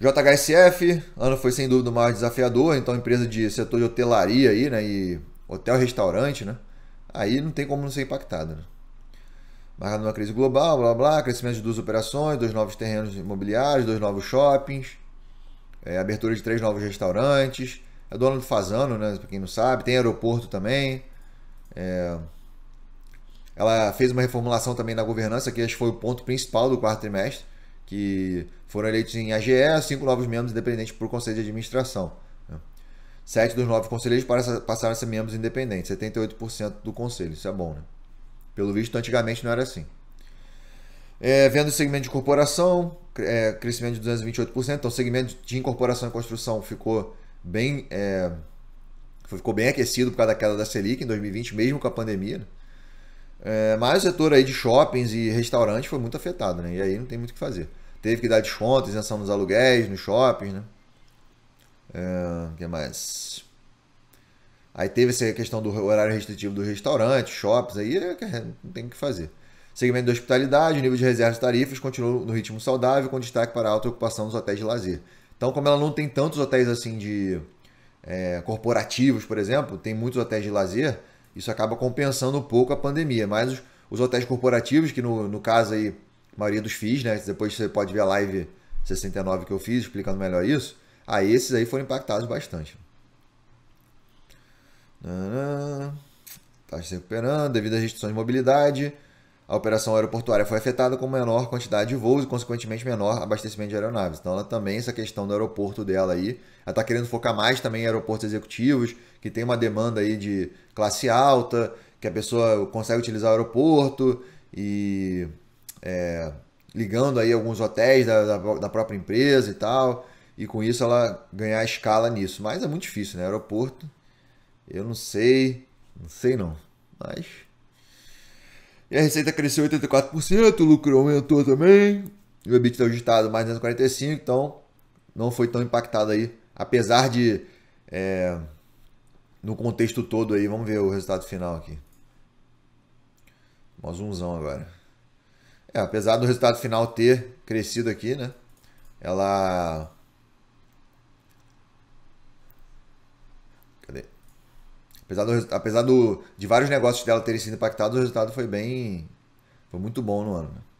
JHSF, ano foi sem dúvida o mais desafiador, então empresa de setor de hotelaria aí, né, e hotel-restaurante, né, aí não tem como não ser impactada, né. Marcado numa crise global, blá blá, crescimento de duas operações, dois novos terrenos imobiliários, dois novos shoppings, é, abertura de três novos restaurantes, é dono do Fazano, né, para quem não sabe, tem aeroporto também, é... Ela fez uma reformulação também na governança, que acho que foi o ponto principal do quarto trimestre que foram eleitos em AGE, cinco novos membros independentes por conselho de administração. Né? Sete dos nove conselheiros passaram a ser membros independentes, 78% do conselho, isso é bom, né? Pelo visto, antigamente não era assim. É, vendo o segmento de corporação, é, crescimento de 228%, então o segmento de incorporação e construção ficou bem, é, ficou bem aquecido por causa da queda da Selic em 2020, mesmo com a pandemia. Né? É, mas o setor aí de shoppings e restaurantes foi muito afetado, né? E aí não tem muito o que fazer. Teve que dar desconto, isenção né? nos aluguéis, nos shoppings, né? O é, que mais? Aí teve essa questão do horário restritivo dos restaurantes, shoppings, aí é não tem o que fazer. Segmento da hospitalidade, nível de reservas e tarifas continua no ritmo saudável, com destaque para a alta ocupação dos hotéis de lazer. Então, como ela não tem tantos hotéis assim de é, corporativos, por exemplo, tem muitos hotéis de lazer, isso acaba compensando um pouco a pandemia. Mas os, os hotéis corporativos, que no, no caso aí maioria dos FIIs, né? Depois você pode ver a live 69 que eu fiz explicando melhor isso. Aí ah, esses aí foram impactados bastante. Está se recuperando devido às restrições de mobilidade. A operação aeroportuária foi afetada com menor quantidade de voos e, consequentemente, menor abastecimento de aeronaves. Então, ela também, essa questão do aeroporto dela aí, ela está querendo focar mais também em aeroportos executivos, que tem uma demanda aí de classe alta, que a pessoa consegue utilizar o aeroporto e é, ligando aí alguns hotéis da, da, da, própria empresa e tal, e com isso ela ganhar escala nisso. Mas é muito difícil, né? Aeroporto, eu não sei, não sei não, mas... E a receita cresceu 84%, o lucro aumentou também, e o EBITDA ajustado mais 145 então não foi tão impactado aí, apesar de... É, no contexto todo aí, vamos ver o resultado final aqui. Mó zoomzão agora. É, apesar do resultado final ter crescido aqui, né? Ela. Cadê? Apesar, do, apesar do, de vários negócios dela terem sido impactados, o resultado foi bem. Foi muito bom no ano. Né?